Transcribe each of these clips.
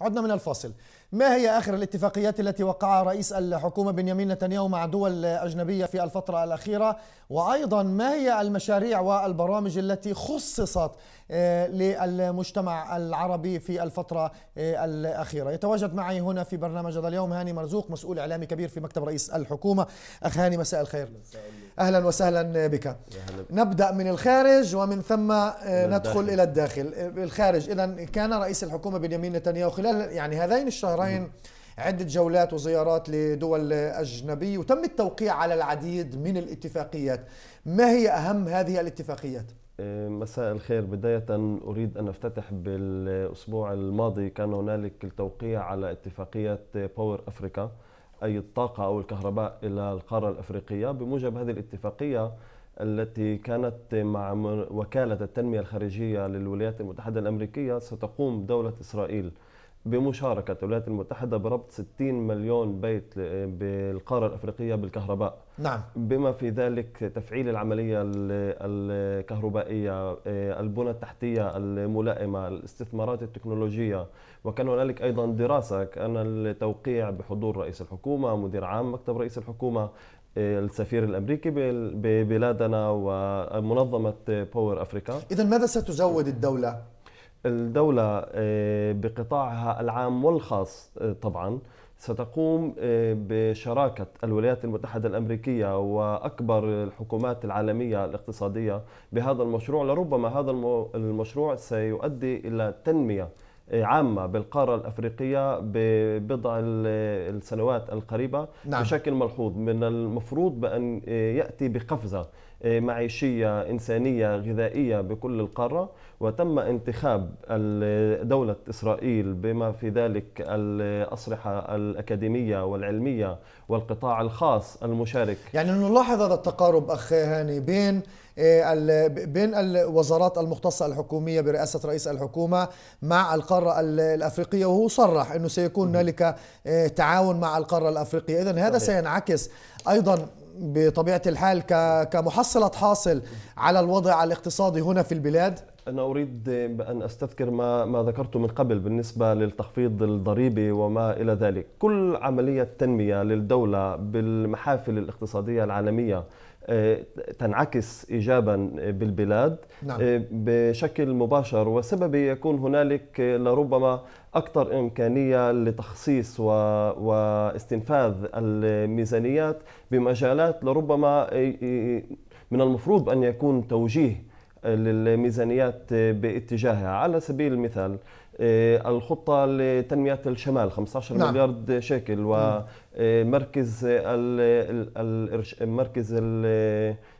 عدنا من الفاصل ما هي آخر الاتفاقيات التي وقعها رئيس الحكومة بنيامين نتنياهو مع دول أجنبية في الفترة الأخيرة وأيضا ما هي المشاريع والبرامج التي خصصت آه، للمجتمع العربي في الفترة آه، الأخيرة يتواجد معي هنا في برنامج هذا اليوم هاني مرزوق مسؤول إعلامي كبير في مكتب رئيس الحكومة أخ هاني مساء الخير أهلا وسهلا بك نبدأ من الخارج ومن ثم آه، ندخل إلى الداخل الخارج إذا كان رئيس الحكومة بنيامين نتنياهو خلال يعني هذين الشهر الشهرين عدة جولات وزيارات لدول أجنبية وتم التوقيع على العديد من الاتفاقيات ما هي أهم هذه الاتفاقيات؟ إيه، مساء الخير بداية أريد أن أفتتح بالأسبوع الماضي كان هنالك التوقيع على اتفاقية باور أفريكا أي الطاقة أو الكهرباء إلى القارة الأفريقية بموجب هذه الاتفاقية التي كانت مع وكالة التنمية الخارجية للولايات المتحدة الأمريكية ستقوم دولة إسرائيل بمشاركة الولايات المتحدة بربط 60 مليون بيت بالقارة الأفريقية بالكهرباء نعم بما في ذلك تفعيل العملية الكهربائية آه، البنى التحتية الملائمة الاستثمارات التكنولوجية وكان هنالك أيضا دراسة كان التوقيع بحضور رئيس الحكومة مدير عام مكتب رئيس الحكومة آه، السفير الامريكي ببلادنا ومنظمه باور افريكا اذا ماذا ستزود الدوله الدولة آه، بقطاعها العام والخاص آه، طبعا ستقوم آه، بشراكة الولايات المتحدة الأمريكية وأكبر الحكومات العالمية الاقتصادية بهذا المشروع لربما هذا المشروع سيؤدي إلى تنمية عامة بالقارة الأفريقية ببضع السنوات القريبة نعم. بشكل ملحوظ من المفروض بأن آه، يأتي بقفزة آه، معيشية إنسانية غذائية بكل القارة وتم انتخاب دولة إسرائيل بما في ذلك الأصرحة الأكاديمية والعلمية والقطاع الخاص المشارك يعني نلاحظ هذا التقارب أخي هاني بين آه، بين الوزارات المختصة الحكومية برئاسة رئيس الحكومة مع القارة الأفريقية وهو صرح أنه سيكون هنالك آه، تعاون مع القارة الأفريقية إذا هذا سينعكس أيضا بطبيعة الحال كمحصلة حاصل على الوضع الاقتصادي هنا في البلاد أنا أريد أن أستذكر ما ما ذكرته من قبل بالنسبة للتخفيض الضريبي وما إلى ذلك كل عملية تنمية للدولة بالمحافل الاقتصادية العالمية تنعكس ايجابا بالبلاد نعم. آه، بشكل مباشر وسبب يكون هنالك آه، لربما اكثر امكانيه لتخصيص و... واستنفاذ الميزانيات بمجالات لربما آه، من المفروض ان يكون توجيه للميزانيات باتجاهها على سبيل المثال آه، الخطه لتنميه الشمال 15 نعم. مليار شيكل ومركز آه، ال مركز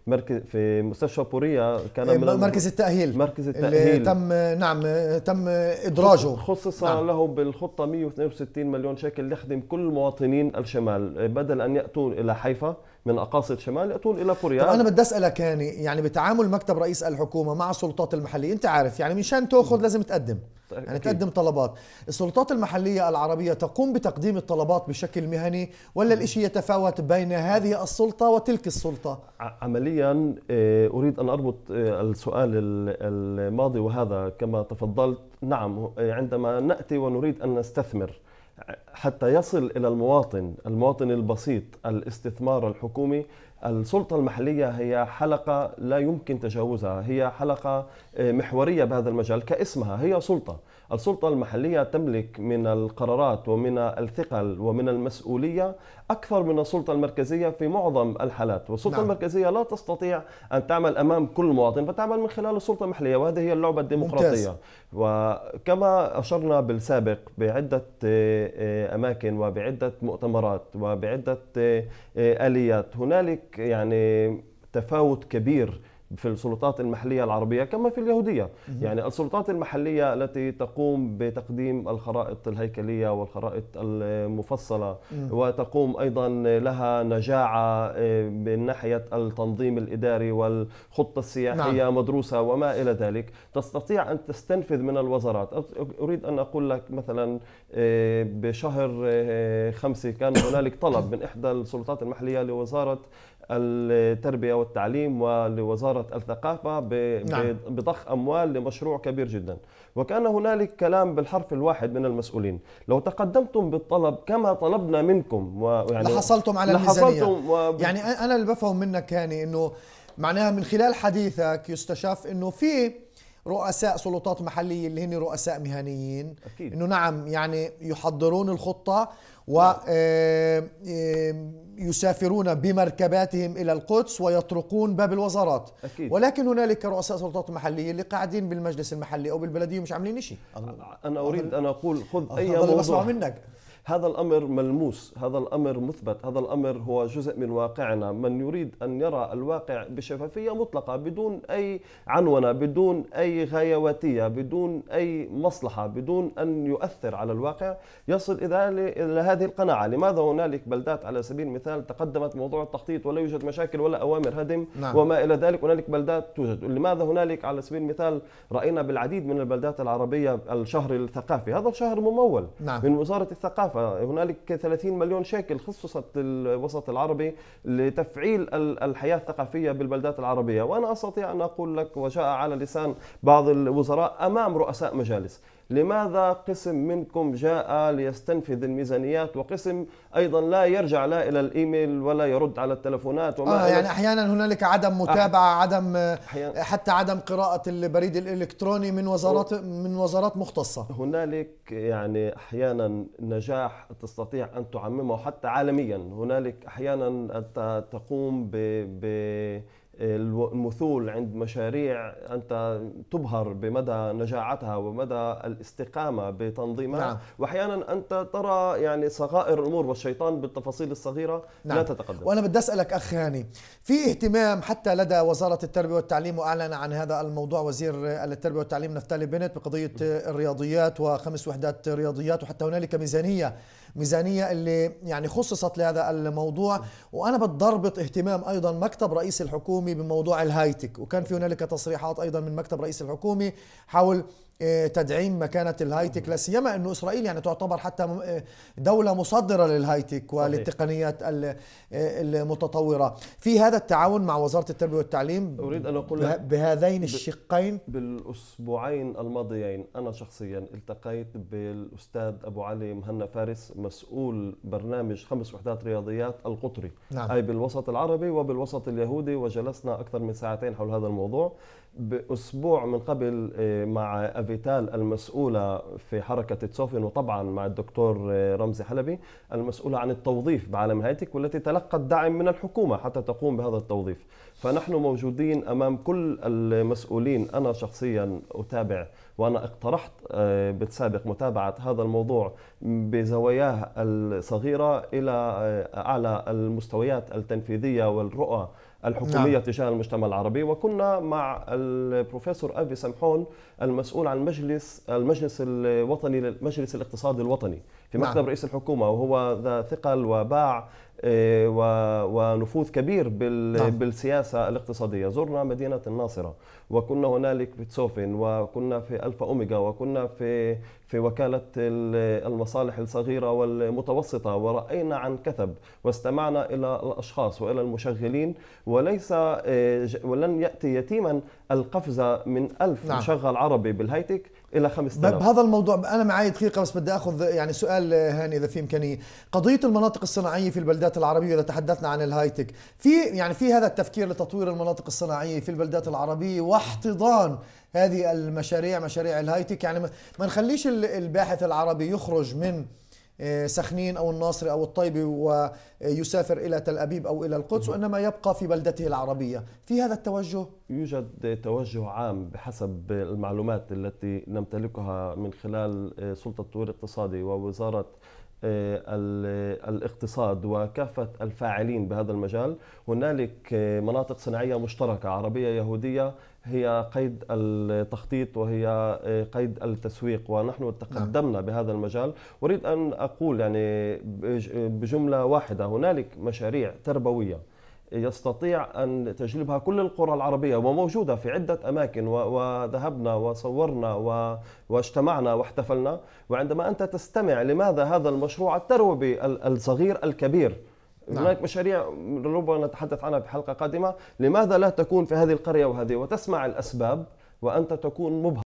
مركز في مستشفى بوريا كان من مركز التاهيل مركز التاهيل اللي تم نعم تم ادراجه خصص نعم. له بالخطه 162 مليون شيكل ليخدم كل مواطنين الشمال آه، بدل ان ياتوا الى حيفا من أقاصي الشمال يطول إلى كوريا أنا بدي أسألك يعني يعني بتعامل مكتب رئيس الحكومة مع السلطات المحلية أنت عارف يعني مشان تأخذ لازم تقدم طيب، يعني أكيد. تقدم طلبات السلطات المحلية العربية تقوم بتقديم الطلبات بشكل مهني ولا الإشي يتفاوت بين هذه السلطة وتلك السلطة عمليا آه، أريد أن أربط آه، السؤال الماضي وهذا كما تفضلت نعم آه، عندما نأتي ونريد أن نستثمر حتى يصل الى المواطن، المواطن البسيط، الاستثمار الحكومي، السلطه المحليه هي حلقه لا يمكن تجاوزها، هي حلقه آه، محوريه بهذا المجال كاسمها هي سلطه، السلطة المحلية تملك من القرارات ومن الثقل ومن المسؤولية أكثر من السلطة المركزية في معظم الحالات والسلطة نعم. المركزية لا تستطيع أن تعمل أمام كل مواطن فتعمل من خلال السلطة المحلية وهذه هي اللعبة الديمقراطية ممتاز. وكما أشرنا بالسابق بعدة آه، أماكن وبعدة مؤتمرات وبعدة آه، آليات هنالك يعني تفاوت كبير في السلطات المحلية العربية كما في اليهودية يعني السلطات المحلية التي تقوم بتقديم الخرائط الهيكلية والخرائط المفصلة وتقوم أيضا لها نجاعة آه، من ناحية التنظيم الإداري والخطة السياحية نعم. مدروسة وما إلى ذلك تستطيع أن تستنفذ من الوزارات أريد أن أقول لك مثلا آه، بشهر آه، خمسة كان هنالك طلب من إحدى السلطات المحلية لوزارة التربيه والتعليم ولوزاره الثقافه نعم. بضخ اموال لمشروع كبير جدا وكان هنالك كلام بالحرف الواحد من المسؤولين لو تقدمتم بالطلب كما طلبنا منكم ويعني لحصلتم على الميزانيه و... يعني انا اللي بفهم منك يعني انه معناها من خلال حديثك يستشاف انه في رؤساء سلطات محلية اللي هن رؤساء مهنيين أكيد. انه نعم يعني يحضرون الخطة ويسافرون نعم. آه، آه، بمركباتهم إلى القدس ويطرقون باب الوزارات أكيد. ولكن هنالك رؤساء سلطات محلية اللي قاعدين بالمجلس المحلي أو بالبلدية ومش عاملين شيء أنا أريد أن أقول خذ آه، أي موضوع منك هذا الأمر ملموس هذا الأمر مثبت هذا الأمر هو جزء من واقعنا من يريد أن يرى الواقع بشفافية مطلقة بدون أي عنونة بدون أي غايواتية بدون أي مصلحة بدون أن يؤثر على الواقع يصل إلى هذه القناعة لماذا هنالك بلدات على سبيل المثال تقدمت موضوع التخطيط ولا يوجد مشاكل ولا أوامر هدم نعم. وما إلى ذلك هنالك بلدات توجد لماذا هنالك على سبيل المثال رأينا بالعديد من البلدات العربية الشهر الثقافي هذا الشهر ممول نعم. من وزارة الثقافة فهنالك 30 مليون شيكل خصصت الوسط العربي لتفعيل الحياه الثقافيه بالبلدات العربيه وانا استطيع ان اقول لك وجاء على لسان بعض الوزراء امام رؤساء مجالس لماذا قسم منكم جاء ليستنفذ الميزانيات وقسم أيضا لا يرجع لا إلى الإيميل ولا يرد على التلفونات وما آه يعني أحيانا هنالك عدم متابعة عدم أحيان... حتى عدم قراءة البريد الإلكتروني من وزارات و... من وزارات مختصة هنالك يعني أحيانا نجاح تستطيع أن تعممه حتى عالميا هنالك أحيانا تقوم ب... ب... المثول عند مشاريع انت تبهر بمدى نجاعتها ومدى الاستقامه بتنظيمها نعم. واحيانا انت ترى يعني صغائر الامور والشيطان بالتفاصيل الصغيره نعم. لا تتقدم وانا بدي اسالك اخ هاني في اهتمام حتى لدى وزاره التربيه والتعليم واعلن عن هذا الموضوع وزير التربيه والتعليم نفتالي بنت بقضيه الرياضيات وخمس وحدات رياضيات وحتى هنالك ميزانيه ميزانيه اللي يعني خصصت لهذا الموضوع وانا بتضربط اهتمام ايضا مكتب رئيس الحكومي بموضوع الهايتك وكان في هنالك تصريحات ايضا من مكتب رئيس الحكومي حول آه، تدعيم مكانه الهايتك لا سيما انه اسرائيل يعني تعتبر حتى آه، دوله مصدره للهايتك وللتقنيات آه، المتطوره في هذا التعاون مع وزاره التربيه والتعليم اريد ان اقول لك بهذين الشقين بالاسبوعين الماضيين انا شخصيا التقيت بالاستاذ ابو علي مهنا فارس مسؤول برنامج خمس وحدات رياضيات القطري نعم. اي بالوسط العربي وبالوسط اليهودي وجلسنا اكثر من ساعتين حول هذا الموضوع باسبوع من قبل آه، مع افيتال المسؤوله في حركه تسوفين وطبعا مع الدكتور آه، رمزي حلبي المسؤوله عن التوظيف بعالم هايتك والتي تلقت دعم من الحكومه حتى تقوم بهذا التوظيف فنحن موجودين امام كل المسؤولين انا شخصيا اتابع وانا اقترحت آه، بالسابق متابعه هذا الموضوع بزواياه الصغيره الى آه، اعلى المستويات التنفيذيه والرؤى الحكومية نعم. تجاه المجتمع العربي وكنا مع البروفيسور أبي سمحون المسؤول عن مجلس المجلس الوطني للمجلس الاقتصاد الوطني في مكتب نعم. رئيس الحكومة وهو ذا ثقل وباع آه، ونفوذ كبير نعم. بالسياسة الاقتصادية زرنا مدينة الناصرة وكنا هنالك في تسوفن وكنا في ألفا اوميجا وكنا في في وكالة المصالح الصغيرة والمتوسطة ورأينا عن كثب واستمعنا إلى الأشخاص وإلى المشغلين وليس آه، ولن يأتي يتيما القفزة من ألف نعم. مشغل عربي بالهيتك إلى 5000 بهذا الموضوع أنا معي دقيقة بس بدي أخذ يعني سؤال سؤال هاني اذا في امكانيه قضيه المناطق الصناعيه في البلدات العربيه اذا تحدثنا عن الهايتك في يعني في هذا التفكير لتطوير المناطق الصناعيه في البلدات العربيه واحتضان هذه المشاريع مشاريع الهايتك يعني ما نخليش الباحث العربي يخرج من آه، سخنين أو الناصر أو الطيبة ويسافر إلى تل أبيب أو إلى القدس وإنما يبقى في بلدته العربية في هذا التوجه؟ يوجد توجه عام بحسب المعلومات التي نمتلكها من خلال آه، سلطة التطوير الاقتصادي ووزارة آه، الاقتصاد وكافة الفاعلين بهذا المجال هنالك آه، مناطق صناعية مشتركة عربية يهودية هي قيد التخطيط وهي آه، قيد التسويق ونحن نعم. تقدمنا بهذا المجال أريد أن أقول يعني بجملة واحدة هنالك مشاريع تربوية يستطيع أن تجلبها كل القرى العربية وموجودة في عدة أماكن وذهبنا وصورنا واجتمعنا واحتفلنا وعندما أنت تستمع لماذا هذا المشروع التروبي الصغير الكبير نعم. هناك مشاريع ربما نتحدث عنها في حلقة قادمة لماذا لا تكون في هذه القرية وهذه وتسمع الأسباب وأنت تكون مبهر